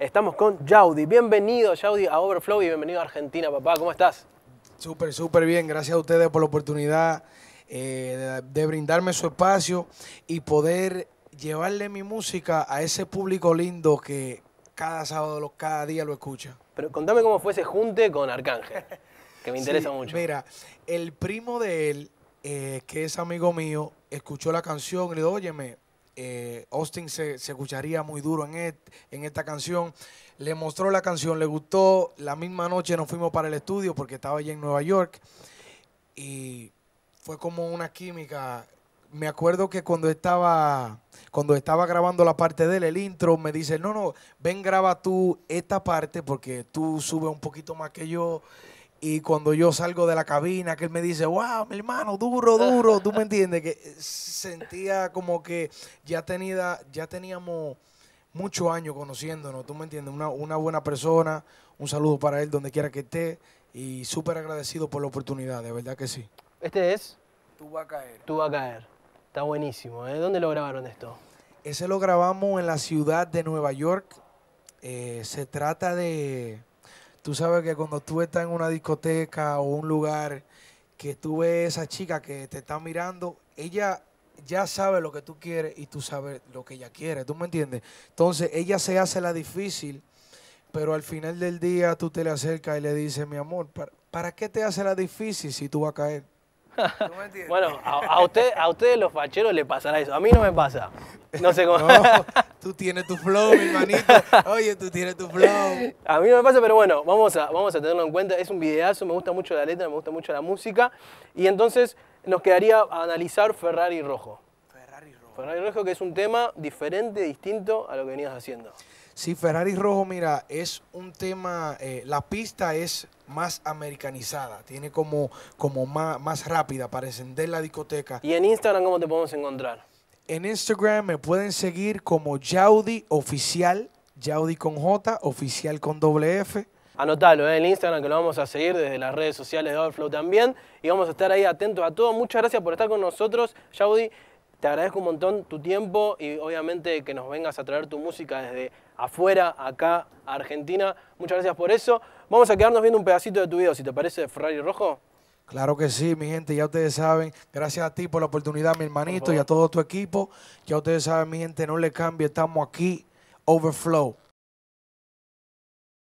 Estamos con Yaudi. Bienvenido, Yaudi, a Overflow y bienvenido a Argentina, papá. ¿Cómo estás? Súper, súper bien. Gracias a ustedes por la oportunidad eh, de, brindarme su espacio y poder llevarle mi música a ese público lindo que cada sábado, cada día lo escucha. Pero contame cómo fue ese junte con Arcángel, que me interesa mucho. Mira, el primo de él, eh, que es amigo mío, escuchó la canción y le dijo, óyeme, eh, Austin se, escucharía muy duro en, en esta canción. Le mostró la canción, le gustó. La misma noche nos fuimos para el estudio porque estaba allá en Nueva York. Y fue como una química. Me acuerdo que cuando estaba, cuando estaba grabando la parte de él, el intro, me dice, no, no, ven graba tú esta parte porque tú subes un poquito más que yo. Y cuando yo salgo de la cabina, que él me dice, wow, mi hermano, duro, duro, tú me entiendes, que sentía como que ya, tenía, ya teníamos muchos años conociéndonos, tú me entiendes, una, una buena persona, un saludo para él donde quiera que esté y súper agradecido por la oportunidad, de verdad que sí. Este es... Tú va a caer. Tú va a caer. Está buenísimo. ¿eh? ¿Dónde lo grabaron esto? Ese lo grabamos en la ciudad de Nueva York. Eh, se trata de Tú sabes que cuando tú estás en una discoteca o un lugar que tú ves a esa chica que te está mirando, ella ya sabe lo que tú quieres y tú sabes lo que ella quiere, ¿tú me entiendes? Entonces ella se hace la difícil, pero al final del día tú te le acercas y le dices, mi amor, ¿para, qué te hace la difícil si tú vas a caer? bueno, a, usted, a ustedes los facheros les pasará eso, a mí no me pasa. No sé cómo tú tienes tu flow, mi hermanito. Oye, tú tienes tu flow. A mí no me pasa, pero bueno, vamos a, vamos a tenerlo en cuenta. Es un videazo, me gusta mucho la letra, me gusta mucho la música. Y entonces nos quedaría analizar Ferrari Rojo. Ferrari Rojo. Ferrari Rojo, que es un tema diferente, distinto a lo que venías haciendo. Sí, Ferrari Rojo, mira, es un tema, eh, la pista es más americanizada, tiene como, como más, más rápida para encender la discoteca. ¿Y en Instagram cómo te podemos encontrar? En Instagram me pueden seguir como Yaudi Oficial, Yaudi con J, Oficial con doble F. Anotalo eh, en el Instagram que lo vamos a seguir desde las redes sociales de Overflow también. Y vamos a estar ahí atentos a todo. Muchas gracias por estar con nosotros, Yaudi. Te agradezco un montón tu tiempo y obviamente que nos vengas a traer tu música desde afuera, acá, Argentina. Muchas gracias por eso. Vamos a quedarnos viendo un pedacito de tu video, si te parece, Ferrari Rojo. Claro que sí, mi gente, ya ustedes saben. Gracias a ti por la oportunidad, mi hermanito, y a todo tu equipo. Ya ustedes saben, mi gente, no le cambie, estamos aquí. Overflow.